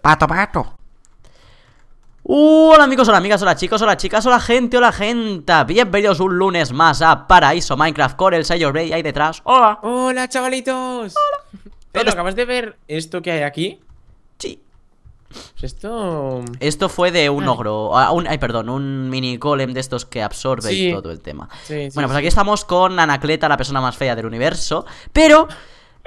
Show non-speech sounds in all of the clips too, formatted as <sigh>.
Pato, pato. Uh, hola amigos, hola amigas, hola chicos, hola chicas, hola gente, hola gente Bienvenidos un lunes más a Paraíso Minecraft Core, el Sayor Bay ahí detrás ¡Hola! ¡Hola chavalitos! ¡Hola! Pero, ¿acabas de ver esto que hay aquí? Sí pues Esto... Esto fue de un ogro, ay perdón, un mini golem de estos que absorbe todo el tema sí, Bueno, pues aquí estamos con Anacleta, la persona más fea del universo Pero,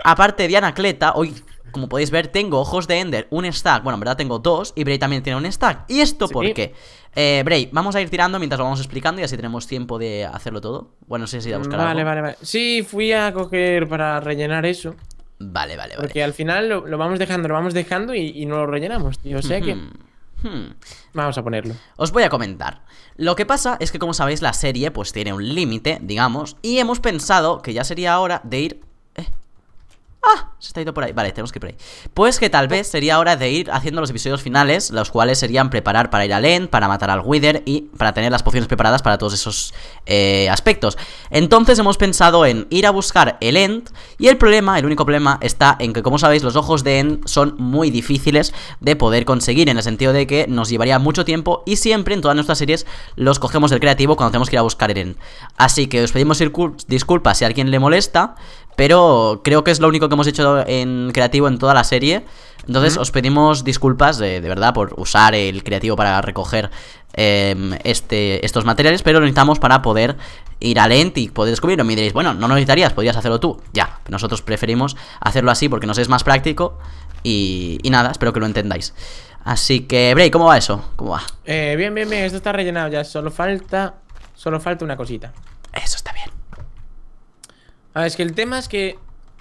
aparte de Anacleta, hoy como podéis ver, tengo ojos de Ender, un stack. Bueno, en verdad tengo dos y Bray también tiene un stack. ¿Y esto por qué? Eh, Bray, vamos a ir tirando mientras lo vamos explicando y así tenemos tiempo de hacerlo todo. Bueno, no sé si ir a buscar algo. vale, vale. vale. Sí, fui a coger para rellenar eso. Vale, vale, vale. Porque al final lo, vamos dejando, lo vamos dejando y, no lo rellenamos, tío. sé que... Hmm. Vamos a ponerlo. Os voy a comentar. Lo que pasa es que, como sabéis, la serie pues tiene un límite, digamos, y hemos pensado que ya sería hora de ir ¡Ah! Se está yendo por ahí. Vale, tenemos que ir por ahí. Pues que tal vez sería hora de ir haciendo los episodios finales, los cuales serían preparar para ir al End, para matar al Wither y para tener las pociones preparadas para todos esos eh, aspectos. Entonces hemos pensado en ir a buscar el End y el problema, el único problema, está en que como sabéis los ojos de End son muy difíciles de poder conseguir, en el sentido de que nos llevaría mucho tiempo y siempre en todas nuestras series los cogemos del creativo cuando tenemos que ir a buscar el End. Así que os pedimos disculpas si a alguien le molesta, pero creo que es lo único que hemos hecho en creativo en toda la serie. Entonces os pedimos disculpas de, verdad por usar el creativo para recoger em, este, estos materiales, pero lo necesitamos para poder ir al ENT y poder descubrirlo. Me diréis, bueno, no lo necesitarías, podrías hacerlo tú. Ya, nosotros preferimos hacerlo así porque nos es más práctico y, nada, espero que lo entendáis. Así que, Bray, ¿cómo va eso? ¿Cómo va? Eh, bien, bien, bien, esto está rellenado ya, solo falta, solo falta una cosita. Eso está bien. Ah, es que el tema es que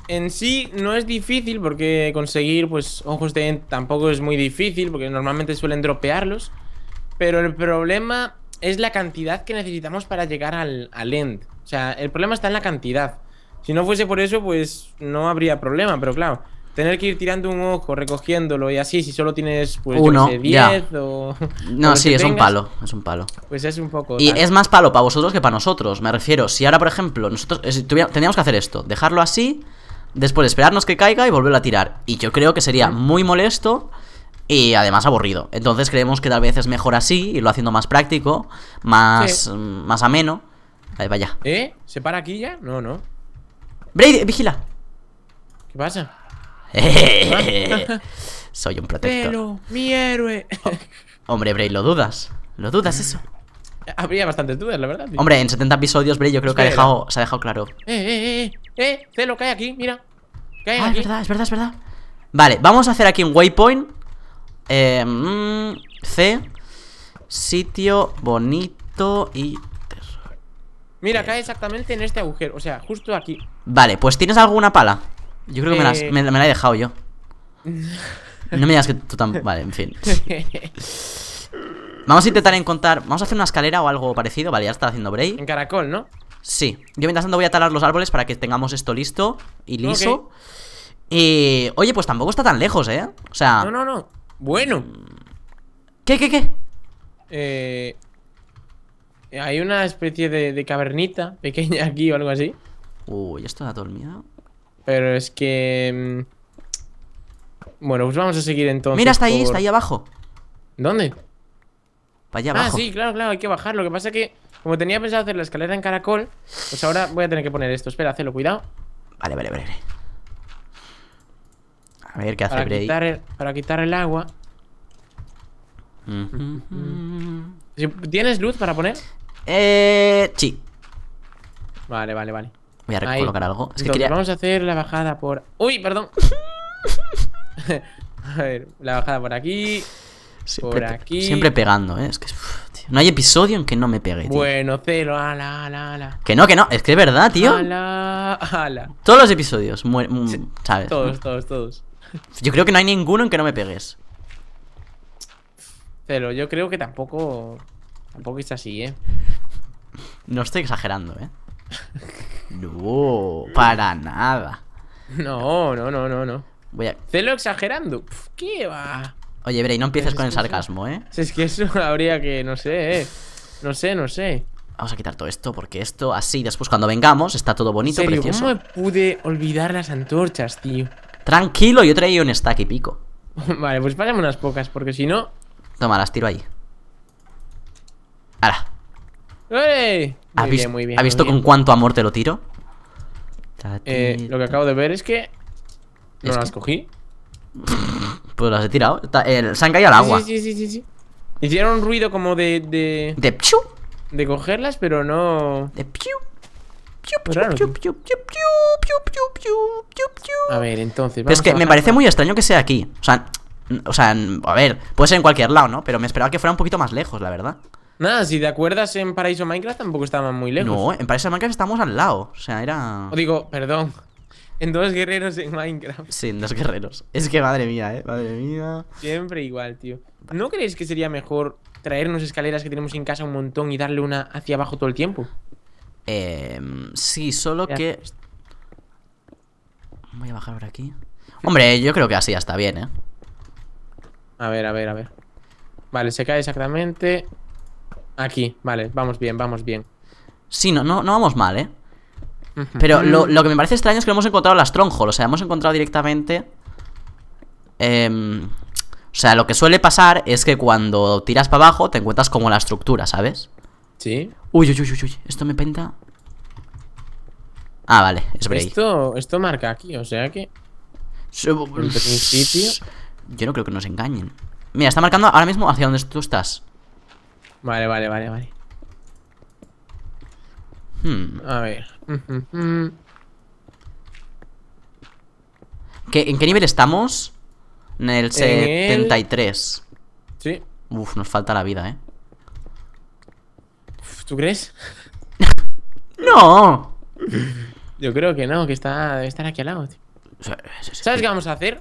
en sí no es difícil porque conseguir pues ojos de end tampoco es muy difícil porque normalmente suelen dropearlos. Pero el problema es la cantidad que necesitamos para llegar al, al End. O sea, el problema está en la cantidad. Si no fuese por eso, pues no habría problema, pero claro tener que ir tirando un ojo, recogiéndolo y así, si solo tienes pues Uno, 10 o... No, sí, es un palo, es un palo. Pues es un poco... Y es más palo para vosotros que para nosotros, me refiero. Si ahora, por ejemplo, nosotros eh, Teníamos que hacer esto, dejarlo así, después esperarnos que caiga y volverlo a tirar. Y yo creo que sería muy molesto y además aburrido. Entonces creemos que tal vez es mejor así, irlo haciendo más práctico, más, más ameno. vaya. ¿Eh? ¿Se para aquí ya? No, no. Brady, vigila. ¿Qué pasa? <laughs> Soy un protector. Pero, mi héroe. Oh, hombre, Bray, ¿lo dudas? ¿Lo dudas eso? Habría bastantes dudas, la verdad. Hombre, en 70 episodios, Bray, yo creo que ha dejado, se ha dejado claro. Eh, eh, eh, eh, Celo, eh, cae aquí, mira. Cae ah, aquí? es verdad, es verdad, es verdad. Vale, vamos a hacer aquí un waypoint. Eh, mm, C. Sitio bonito y terror. Mira, cae exactamente en este agujero, o sea, justo aquí. Vale, pues ¿tienes alguna pala? Yo creo que eh, me, la he dejado yo. <laughs> No me digas que tú tampoco. Vale, en fin. Vamos a intentar encontrar. Vamos a hacer una escalera o algo parecido. Vale, ya está haciendo break En caracol, ¿no? Sí. Yo mientras tanto voy a talar los árboles para que tengamos esto listo y liso. Y... oye, pues tampoco está tan lejos, ¿eh? O sea. No, no, no. Bueno. ¿Qué, qué, qué? Eh. Hay una especie de, de, cavernita pequeña aquí o algo así. Uy, esto da todo pero es que... Mm, bueno, pues vamos a seguir entonces. Mira, está ahí, está ahí abajo. ¿Dónde? Para allá abajo. Ah, sí, claro, claro, hay que bajar. Lo que pasa es que, como tenía pensado hacer la escalera en caracol, pues ahora voy a tener que poner esto. Espera, hazlo, cuidado. Vale, vale, vale. A ver qué hace para Quitar el, para quitar el agua. Mm. ¿Tienes luz para poner? Eh. Sí. Vale, vale, vale. Voy a recolocar algo. Es que Vamos a hacer la bajada por... ¡Uy, perdón! <laughs> a ver, la bajada por aquí... por aquí... Siempre pegando, ¿eh? Es que... no hay episodio en que no me pegue, Bueno, cero, ala, ala, ala. Que no, que no. Es que es verdad, tío. Ala, ala. Todos los episodios, mm, ¿sabes? Todos, todos, todos. <laughs> Yo creo que no hay ninguno en que no me pegues. Pero yo creo que tampoco... Tampoco es así, ¿eh? No estoy exagerando, ¿eh? <laughs> No, para nada. No, no, no, no, no. Voy a... Celo exagerando. ¿Qué va? Oye, Bray, no empieces con el sarcasmo, ¿eh? Es que eso <laughs> habría que, no sé, ¿eh? No sé, no sé. Vamos a quitar todo esto porque esto así después cuando vengamos está todo bonito, precioso. ¿Cómo me pude olvidar las antorchas, tío? Tranquilo, yo traía un stack y pico. <laughs> vale, pues pásame unas pocas porque si no... Toma, las tiro ahí. ¡Hala! ¡Ey! Ha visto, con cuánto amor te lo tiro? Eh, lo que acabo de ver es que no las cogí. <laughs> Pues las he tirado. se han caído al agua. Sí, sí, sí, Hicieron un ruido como de. De, de De cogerlas, pero no. De piu. A ver, entonces. es que me parece muy extraño que sea aquí. O sea, o sea, a ver, puede ser en cualquier lado, ¿no? Pero me esperaba que fuera un poquito más lejos, la verdad. Nada, si te acuerdas, en Paraíso Minecraft tampoco estábamos muy lejos. No, en Paraíso Minecraft estamos al lado. O sea, era. O digo, perdón. <laughs> En dos guerreros en Minecraft. Sí, en dos guerreros. Es que madre mía, eh. Madre mía. Siempre igual, tío. ¿No creéis que sería mejor traernos escaleras que tenemos en casa un montón y darle una hacia abajo todo el tiempo? Eh, sí, solo que. Voy a bajar por aquí. Hombre, yo creo que así ya está bien, eh. A ver, a ver, a ver. Vale, se cae exactamente. Aquí, vale, vamos bien, vamos bien. Sí, no, no, no vamos mal, ¿eh? Pero mm. lo, que me parece extraño es que no hemos encontrado las Stronghold, o sea, hemos encontrado directamente... Em, o sea, lo que suele pasar es que cuando tiras para abajo te encuentras como la estructura, ¿sabes? Sí. Uy, uy, uy, uy, uy. esto me penta... Ah, vale, es break. Esto, esto marca aquí, o sea que... En Yo no creo que nos engañen. Mira, está marcando ahora mismo hacia donde tú estás. Vale, vale, vale, vale. Hmm. A ver. ¿En qué nivel estamos? En el 73. Sí. Uf, nos falta la vida, ¿eh? ¿Tú crees? <laughs> ¡No! Yo creo que no, que está, debe estar aquí al lado, tío. ¿Sabes qué vamos a hacer?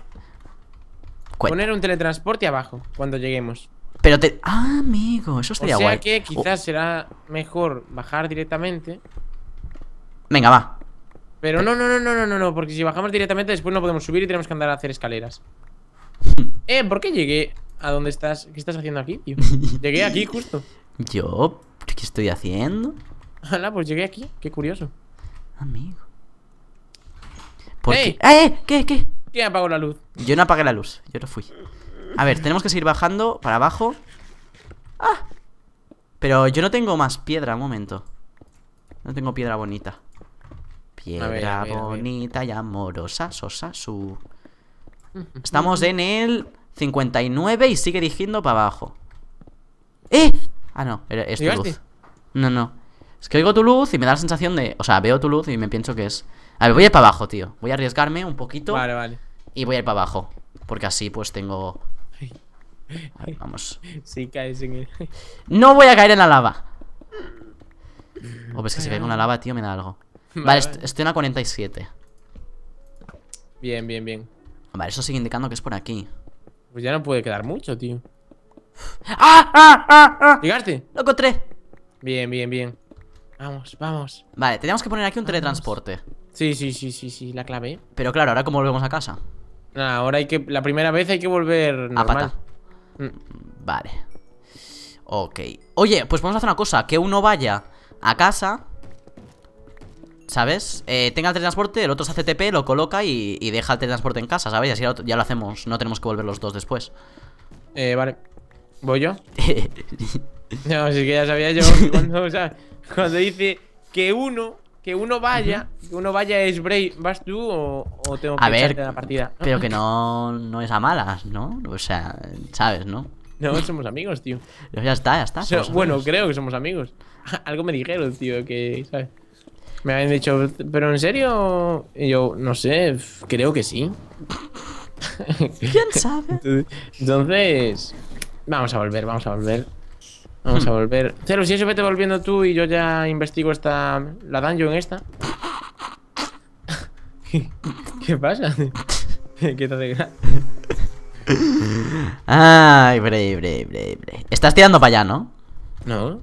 Poner un teletransporte abajo cuando lleguemos. Pero te. Ah, amigo, eso estaría o sea que quizás será mejor bajar directamente. Venga, va. Pero no, no, no, no, no, no, no porque si bajamos directamente después no podemos subir y tenemos que andar a hacer escaleras. <laughs> eh, ¿por qué llegué a donde estás? ¿Qué estás haciendo aquí, tío? llegué aquí justo. <laughs> Yo, ¿qué estoy haciendo? Hala, pues llegué aquí, qué curioso. Amigo. ¿Por qué? ¡Eh, ¡Eh! ¿Qué? ¿Qué? ¿Quién apagó la luz? Yo no apagué la luz, yo no fui. A ver, tenemos que seguir bajando para abajo. ¡Ah! Pero yo no tengo más piedra, un momento. No tengo piedra bonita. Piedra bonita y amorosa, sosa, su... <laughs> Estamos en el 59 y sigue dirigiendo para abajo. ¡Eh! Ah, no, es tu luz. No, no. Es que oigo tu luz y me da la sensación de... O sea, veo tu luz y me pienso que es... A ver, voy a ir para abajo, tío. Voy a arriesgarme un poquito. Vale, vale. Y voy a ir para abajo. Porque así pues tengo vamos. Si caes No voy a caer en la lava. Mm. O oh, pues que si caigo en la lava, tío, me da algo. Vale, estoy en la 47. Bien, bien, bien. Vale, eso sigue indicando que es por aquí. Pues ya no puede quedar mucho, tío. ¡Ah! ¡Ah! ¡Ah! ah! llegaste Lo encontré. Bien, bien, bien. Vamos, vamos. Vale, tenemos que poner aquí un teletransporte. Sí, sí, sí, sí, sí, la clave. Pero claro, ahora cómo volvemos a casa. ahora hay que. La primera vez hay que volver. Normal. Mm, vale Ok Oye, pues vamos a hacer una cosa Que uno vaya a casa ¿Sabes? Eh, tenga el teletransporte, el otro se hace TP, lo coloca y, deja el teletransporte en casa, ¿sabes? Y así ya lo, hacemos, no tenemos que volver los dos después Eh, vale ¿Voy yo? <laughs> no, si que ya sabía yo <laughs> cuando, o sea, cuando dice que uno que uno vaya, que uno vaya es Bray ¿vas tú o, tengo que a la partida? Pero que no, no es a malas, ¿no? O sea, sabes, ¿no? No, somos amigos, tío. ya está, ya está. bueno, creo que somos amigos. <laughs> Algo me dijeron, tío, que, ¿sabes? Me habían dicho, ¿pero en serio? Y yo, no sé, creo que sí. <laughs> ¿Quién sabe? <laughs> Entonces, vamos a volver, vamos a volver. Vamos a hmm. volver. Cero, si eso vete volviendo tú y yo ya investigo esta. La dungeon esta. <laughs> ¿Qué pasa? <laughs> ¿Qué te <laughs> Ay, bre, bre, bre Estás tirando para allá, ¿no? No.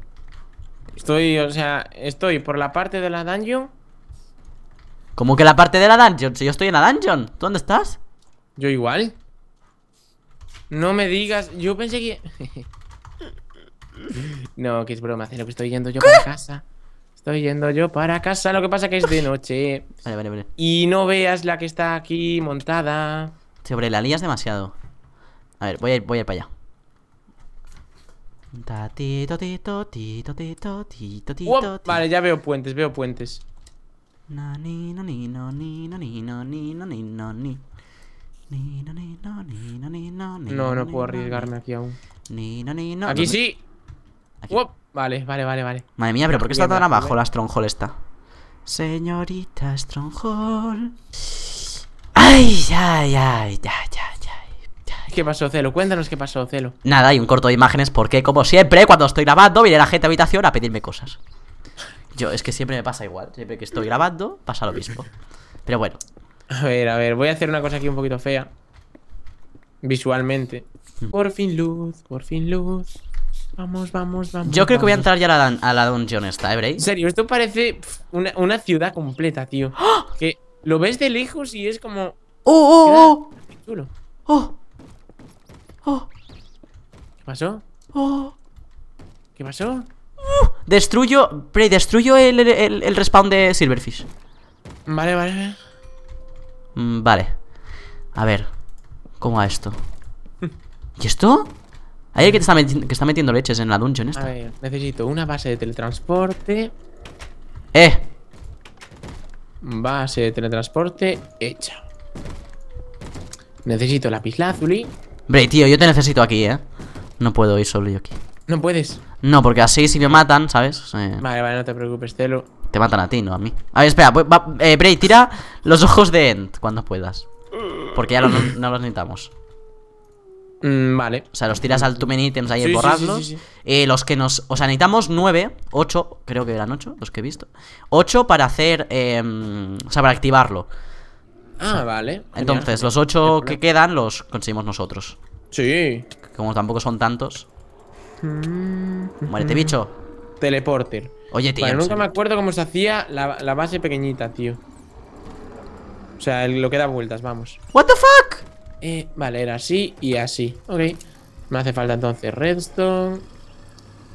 Estoy, o sea, estoy por la parte de la dungeon. ¿Cómo que la parte de la dungeon? Si yo estoy en la dungeon, ¿tú ¿dónde estás? Yo igual. No me digas, yo pensé que. No, que es broma, lo que estoy yendo yo para casa. Estoy yendo yo para casa, lo que pasa que es de noche. Y no veas la que está aquí montada. Sobre la lías demasiado. A ver, voy a ir, voy a ir para allá. Vale, ya veo puentes, veo puentes. No, no, puedo arriesgarme aquí aún. Aquí sí. Vale, vale, vale, vale. Madre mía, pero ¿por qué está tan abajo la Stronghold esta? Señorita Stronghold. Ay, ay, ay, ay, ay. ¿Qué pasó, Celo? Cuéntanos qué pasó, Celo. Nada, hay un corto de imágenes porque, como siempre, cuando estoy grabando, viene la gente a habitación a pedirme cosas. Yo, es que siempre me pasa igual. Siempre que estoy grabando, pasa lo mismo. Pero bueno. A ver, a ver, voy a hacer una cosa aquí un poquito fea. Visualmente. Hmm. Por fin luz, por fin luz. Vamos, vamos, vamos. Yo creo que voy a entrar ya a la, dungeon esta, ¿eh, Bray? En serio, esto parece una, ciudad completa, tío. ¡Ah! Que lo ves de lejos y es como. ¡Oh, oh, oh! Chulo. ¡Oh! ¡Oh! ¿Qué pasó? ¡Oh! ¿Qué pasó? ¡Uh! destruyo. Bray, destruyo el, el, el respawn de Silverfish. Vale, vale. Vale. Mm, a ver. ¿Cómo va esto? <laughs> ¿Y esto? Hay alguien que, está metiendo, leches en la dungeon esta. A necesito una base de teletransporte. ¡Eh! Base de teletransporte hecha. Necesito lapislázuli. Bray, tío, yo te necesito aquí, ¿eh? No puedo ir solo yo aquí. ¿No puedes? No, porque así si me matan, ¿sabes? Vale, vale, no te preocupes, Telo. Te matan a ti, no a mí. A ver, espera, eh, Bray, tira los ojos de End cuando puedas. Porque ya no los necesitamos. Mm, vale. O sea, los tiras al Too Many Items ahí sí, borrarlos. Eh, los que nos. O sea, necesitamos 9, 8, creo que eran 8, los que he visto. 8 para hacer. Em, o sea, para activarlo. Ah, vale. Entonces, los ocho que quedan los conseguimos nosotros. Sí. Como tampoco son tantos. Mm. Muérete, bicho. Teleporter. Oye, tío. nunca me acuerdo cómo se hacía la, base pequeñita, tío. O sea, lo que da vueltas, vamos. ¿What the fuck? Eh, vale, era así y así. Ok. Me hace falta entonces redstone.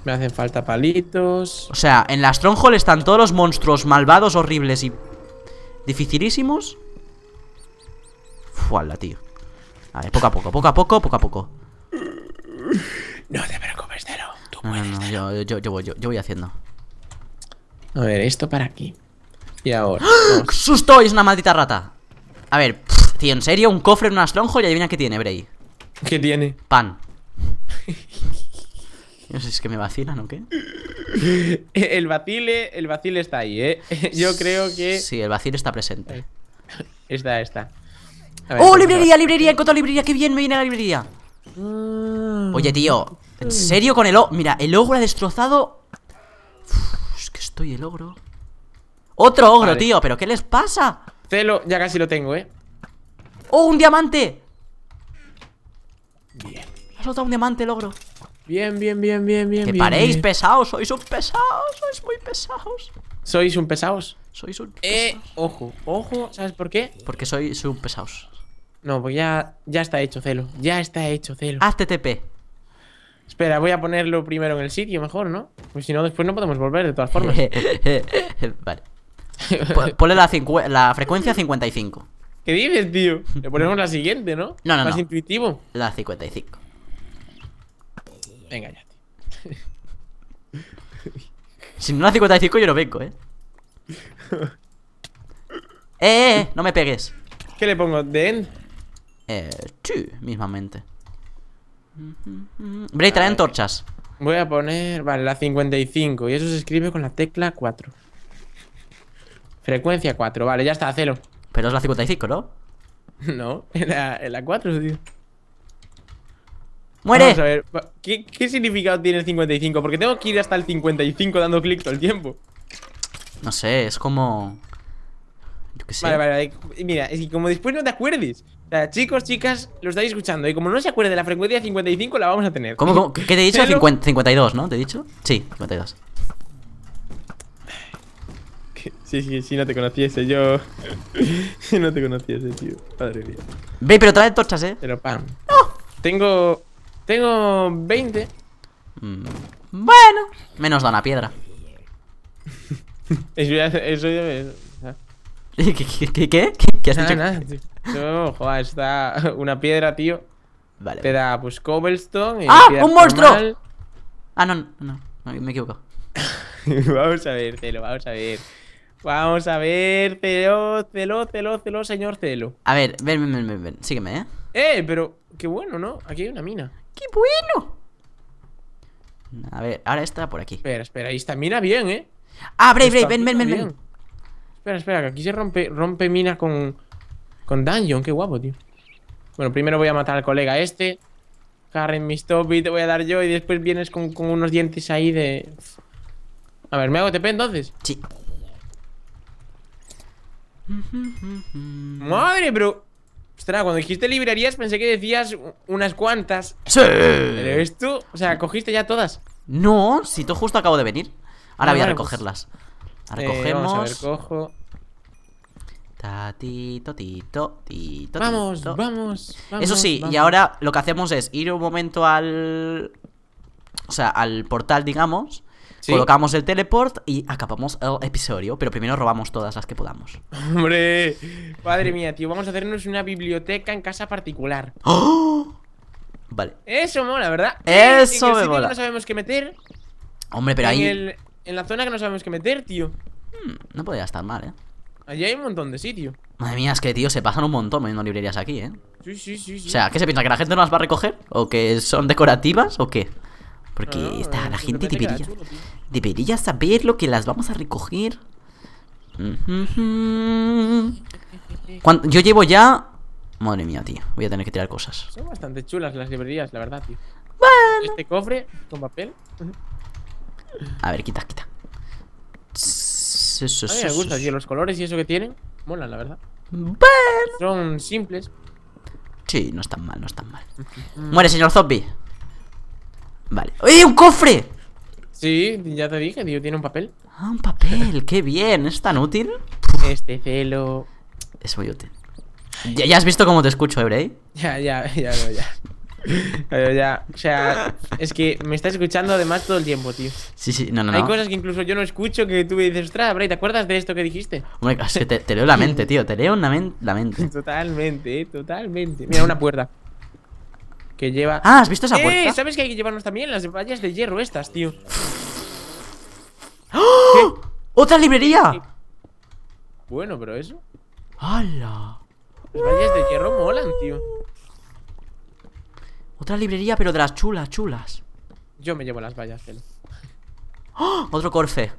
Me hacen falta palitos. O sea, en la Stronghold están todos los monstruos malvados, horribles y dificilísimos. Fuala, tío. A ver, poco a poco, poco a poco, poco a poco. No te preocupes, Dero. Tú puedes, yo, voy, haciendo. A ver, esto para aquí. Y ahora. ¡Ah! ¡Susto! Es una maldita rata. A ver en serio, un cofre en un astronjo y adivina qué tiene, Bray. ¿Qué tiene? Pan. <laughs> No sé, es que me vacilan o qué. El vacile, el vacile está ahí, ¿eh? <laughs> Yo creo que. Sí, el vacile está presente. <laughs> Está, está. ¡Oh, librería, librería! ¡Encontré librería, qué bien me viene la librería. Ah. Oye, tío, ¿en serio con el ogro? Mira, el ogro ha destrozado. es que estoy el ogro. Otro ogro, tío, ¿pero qué les pasa? Celo, ya casi lo tengo, ¿eh? ¡Oh, un diamante! Bien. Has soltado un diamante, logro. Bien, bien, bien, bien, bien. Que paréis, pesados. Sois un pesados. Sois muy pesados. ¿Sois un pesados? Sois un eh, pesados. Eh, ojo, ojo. ¿Sabes por qué? Porque soy un pesados. No, pues ya, ya está hecho, Celo. Ya está hecho, Celo. Hazte TP. Espera, voy a ponerlo primero en el sitio, mejor, ¿no? Pues si no, después no podemos volver, de todas formas. <laughs> vale. ponle la, la frecuencia 55. ¿Qué dices, tío? Le <laughs> ponemos la siguiente, ¿no? No, no. Más intuitivo. La 55. Venga, ya, tío. <laughs> si no la 55, yo no vengo, ¿eh? <laughs> ¿eh? ¡Eh, eh! No me pegues. ¿Qué le pongo? ¿De Eh, chu, mismamente. Bray, trae antorchas Voy a poner, vale, la 55. Y eso se escribe con la tecla 4. Frecuencia 4, vale, ya está, cero. Pero es la 55, ¿no? <laughs> No, es la, 4, tío. ¡Muere! Vamos a ver, ¿qué, significado tiene el 55? Porque tengo que ir hasta el 55 dando clic todo el tiempo. No sé, es como... Yo qué sé. Vale, vale, vale. Mira, es como después no te acuerdes. O sea, chicos, chicas, lo estáis escuchando. Y como no se acuerde la frecuencia 55, la vamos a tener. ¿Cómo, cómo? qué te he dicho? 52, <laughs> ¿no? ¿Te he dicho? Sí, 52. <laughs> Sí, sí, sí, no te conociese yo. <laughs> no te conociese, tío. Padre mía. Ve, pero trae torchas, eh. Pero pam. Tengo. Tengo 20. Mm. Bueno, menos da una piedra. <laughs> eso ya. Eso qué, qué, has hecho? Nada, no, joder, está una piedra, tío. Vale. Te da, pues, cobblestone. ¡Ah! ¡Un monstruo! Ah, no, no, Me me equivocado vamos a ver, lo vamos a ver. Vamos a ver, celo, celo, celo, celo, señor celo. A ver, ven, ven, ven, ven, sígueme, ¿eh? Eh, pero qué bueno, ¿no? Aquí hay una mina. ¡Qué bueno! A ver, ahora está por aquí. Espera, espera, ahí está mina bien, ¿eh? Ah, Brave, Brave, ven, ven, ven, ven. Espera, espera, que aquí se rompe, rompe mina con, con dungeon, qué guapo, tío. Bueno, primero voy a matar al colega este. Carren mis top y te voy a dar yo y después vienes con, con unos dientes ahí de... A ver, ¿me hago TP entonces? Sí. Madre, pero... Ostras, cuando dijiste librerías pensé que decías unas cuantas. Sí. Pero esto, o sea, cogiste ya todas. No, si tú justo acabo de venir. Ahora ah, voy a recogerlas. Pues, Recogemos eh, Vamos tito, tito. Vamos, Eso sí, y ahora lo que hacemos es ir un momento al. O sea, al portal, digamos. Colocamos el teleport y acabamos el episodio, pero primero robamos todas las que podamos. Hombre, madre mía, tío, vamos a hacernos una biblioteca en casa particular. ¡Oh! Vale. Eso mola, ¿verdad? Eso en, me mola. no sabemos qué meter. Hombre, pero ahí. en la zona que no sabemos qué meter, tío. Hmm, no podría estar mal, ¿eh? Allí hay un montón de sitio. Madre mía, es que, tío, se pasan un montón metiendo librerías aquí, ¿eh? Sí, sí, sí, sí. O sea, ¿qué se piensa? ¿Que la gente no las va a recoger? ¿O que son decorativas? ¿O qué? Porque ah, está, la pues gente debería, debería saber lo que las vamos a recoger. Cuando, yo llevo ya... Madre mía, tío. Voy a tener que tirar cosas. Son bastante chulas las librerías, la verdad, tío. Este cofre con papel. A ver, quita, quita. A mí me gusta, tío. Los colores y eso que tienen, molan, la verdad. Son simples. Sí, no están mal, no están mal. Muere, señor zombie. Vale. ¡Eh, un cofre! Sí, ya te dije, tío, tiene un papel. Ah, un papel, qué bien, ¿es tan útil? Este celo. Es muy útil. Ya, has visto cómo te escucho, eh, Ya, ya, ya, ya. ya. ya, o sea, es que me está escuchando además todo el tiempo, tío. Sí, sí, no, no. Hay cosas que incluso yo no escucho que tú me dices, ostras, Bray, ¿te acuerdas de esto que dijiste? Hombre, es que te, leo la mente, tío, te leo la, la mente. Totalmente, totalmente. Mira, una puerta que lleva... Ah, ¿has visto esa ¡Eh! puerta? ¿sabes que hay que llevarnos también? Las vallas de hierro estas, tío ¡Ah! ¡Otra librería! Bueno, pero eso... ¡Hala! Las vallas de hierro molan, tío Otra librería, pero de las chulas, chulas Yo me llevo las vallas, Celo ¡Oh! ¡Ah! Otro corfe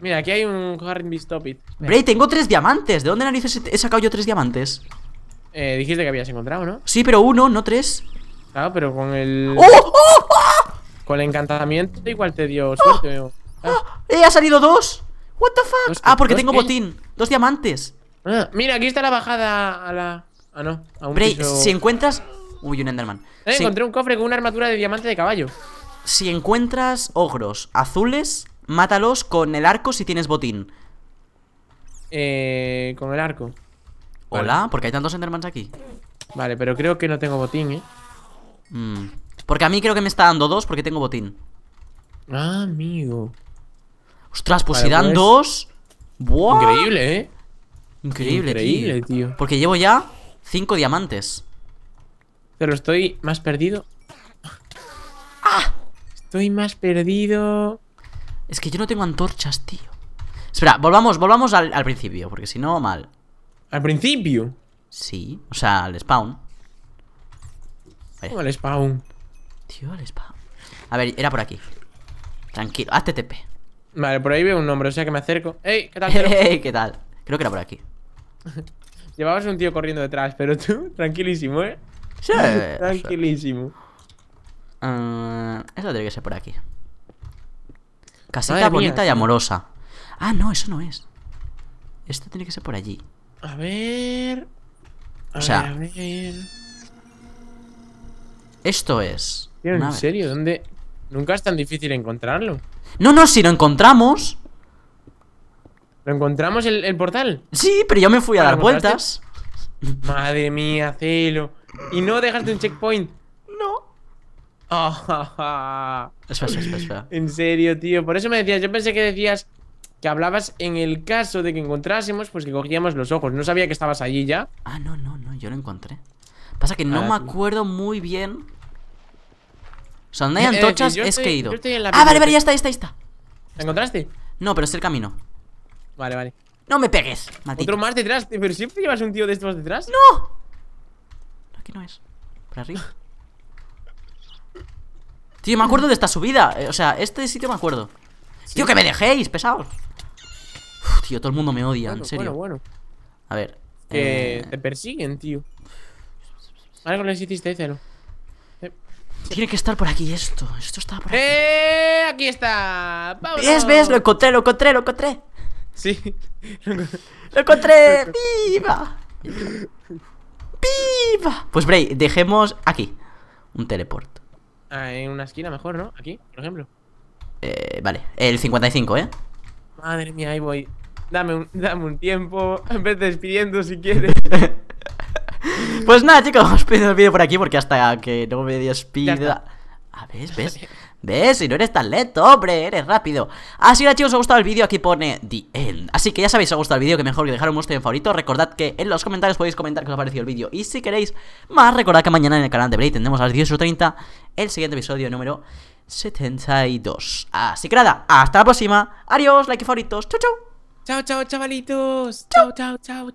Mira, aquí hay un Harry Bistopit Bray, tengo tres diamantes ¿De dónde narices he sacado yo tres diamantes? Eh, dijiste que habías encontrado, ¿no? Sí, pero uno, no tres Ah, pero con el... ¡Oh! ¡Oh! ¡Oh! Con el encantamiento igual te dio suerte. Ah. ¡Eh! ¡Ha salido dos! ¿What the fuck? ah, porque tengo botín. Dos diamantes. Ah, mira, aquí está la bajada a la... Ah, no. A un si encuentras... Uy, un Enderman. Eh, encontré un cofre con una armadura de diamante de caballo. Si encuentras ogros azules, mátalos con el arco si tienes botín. Eh, con el arco. Hola, porque hay tantos Endermans aquí. Vale, pero creo que no tengo botín, ¿eh? Mm. Porque a mí creo que me está dando dos porque tengo botín. Ah, amigo. Ostras, pues si dan pues. dos. Increíble, eh. Increíble, tío. Porque llevo ya cinco diamantes. Pero estoy más perdido. ¡Ah! Estoy más perdido. Es que yo no tengo antorchas, tío. Espera, volvamos, volvamos al principio, porque si no, mal. ¿Al principio? Sí, o sea, al spawn. Al spawn. Tío, al spawn. A ver, era por aquí. Tranquilo, HTTP. Vale, por ahí veo un nombre, o sea que me acerco. ¡Ey! ¿Qué tal? <laughs> ¿Qué tal? Creo que era por aquí. <laughs> Llevabas un tío corriendo detrás, pero tú, <laughs> tranquilísimo, ¿eh? Sí. tranquilísimo. Esto ah, eso tiene que ser por aquí. Casita bonita y amorosa. Ah, no, eso no es. Esto tiene que ser por allí. A ver. o sea, esto es. ¿En serio? ¿Dónde? Nunca es tan difícil encontrarlo. No, no, si lo encontramos. ¿Lo encontramos el, portal? Sí, pero yo me fui a dar vueltas. Madre mía, celo. Y no dejaste un checkpoint. No. <laughs> es espera, espera, espera. En serio, tío. Por eso me decías, yo pensé que decías que hablabas en el caso de que encontrásemos, pues que cogíamos los ojos. No sabía que estabas allí ya. Ah, no, no, no, yo lo encontré. Pasa que no me acuerdo muy bien. O sea, donde hay eh, eh, antorchas es que he ido. Ah, vale, vale, ya está, ya está, ya está. ¿La encontraste? No, pero es el camino. Vale, vale. No me pegues, maldito. Otro más detrás, pero siempre llevas un tío de estos detrás. ¡No! Aquí no es. Por arriba. <laughs> tío, me acuerdo de esta subida. Eh, o sea, este sitio me acuerdo. Tío, que me dejéis, pesados. tío, todo el mundo me odia, en serio. Bueno, bueno. A ver. Te persiguen, tío. Algo le hiciste, cero. Eh. Tiene que estar por aquí esto. Esto está por aquí. ¡Eh! Aquí está. ¿Ves? ¿Ves? Lo encontré, lo encontré, lo encontré. Sí. lo encontré. ¡Viva! ¡Viva! Pues Bray, dejemos aquí. Un teleport. Ah, en una esquina mejor, ¿no? Aquí, por ejemplo. Eh, vale. El 55, ¿eh? Madre mía, ahí voy. Dame un, dame un tiempo. En vez de despidiendo si quieres. <laughs> <laughs> Pues nada, chicos, os pido el vídeo por aquí porque hasta que no me despida. A ver, ¿ves? <laughs> ¿Ves? Si no eres tan lento, hombre, eres rápido Así ah, que chicos, os ha gustado el vídeo, aquí pone The End Así que ya sabéis, os ha gustado el vídeo, que mejor que dejar un gusto en favorito Recordad que en los comentarios podéis comentar que os ha parecido el vídeo Y si queréis más, recordad que mañana en el canal de Blade tendremos a las 10.30 el siguiente episodio número 72 Así que nada, hasta la próxima Adiós, like y favoritos, chau chau Chao, chao, chavalitos Chao, chao, chao